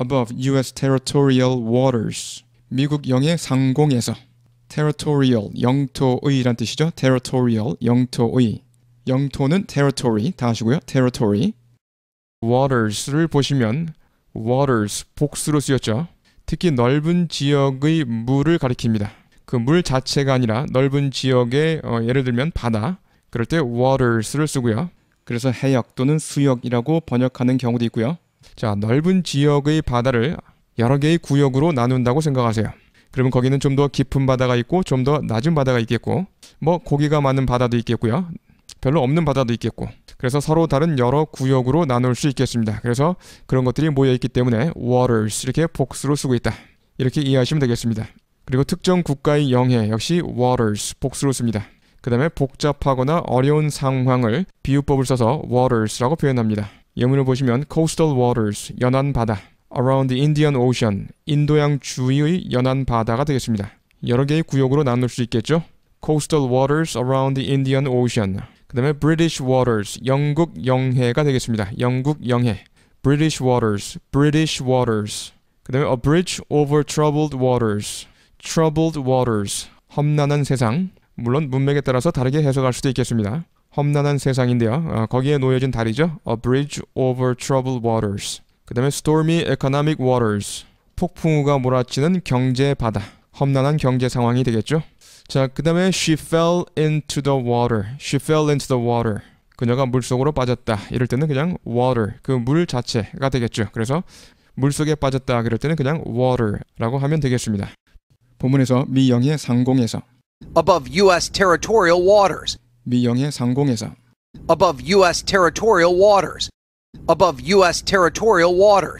above US territorial waters 미국 영해 상공에서 territorial 영토의란 뜻이죠. territorial 영토의 영토는 territory 다 아시고요. territory waters를 보시면 waters 복수로 쓰였죠. 특히 넓은 지역의 물을 가리킵니다. 그 물 자체가 아니라 넓은 지역의 어, 예를 들면 바다 그럴 때 waters를 쓰고요. 그래서 해역 또는 수역이라고 번역하는 경우도 있고요. 자, 넓은 지역의 바다를 여러 개의 구역으로 나눈다고 생각하세요. 그러면 거기는 좀 더 깊은 바다가 있고 좀 더 낮은 바다가 있겠고 뭐 고기가 많은 바다도 있겠고요. 별로 없는 바다도 있겠고 그래서 서로 다른 여러 구역으로 나눌 수 있겠습니다. 그래서 그런 것들이 모여 있기 때문에 waters 이렇게 복수로 쓰고 있다. 이렇게 이해하시면 되겠습니다. 그리고 특정 국가의 영해 역시 waters 복수로 씁니다. 그 다음에 복잡하거나 어려운 상황을 비유법을 써서 waters라고 표현합니다. 예문을 보시면 coastal waters 연안 바다 around the Indian Ocean 인도양 주위의 연안 바다가 되겠습니다. 여러 개의 구역으로 나눌 수 있겠죠? coastal waters around the Indian Ocean 그 다음에 British waters 영국 영해가 되겠습니다. 영국 영해 British waters British waters 그 다음에 a bridge over troubled waters troubled waters 험난한 세상 물론 문맥에 따라서 다르게 해석할 수도 있겠습니다. 험난한 세상인데요. 어, 거기에 놓여진 다리죠. A bridge over troubled waters. 그 다음에 stormy economic waters. 폭풍우가 몰아치는 경제 바다. 험난한 경제 상황이 되겠죠. 자, 그 다음에 she fell into the water. she fell into the water. 그녀가 물속으로 빠졌다. 이럴 때는 그냥 water. 그 물 자체가 되겠죠. 그래서 물속에 빠졌다. 그럴 때는 그냥 water라고 하면 되겠습니다. 본문에서 미 영해 상공에서 above US territorial waters 상공에서 above US territorial waters above US territorial waters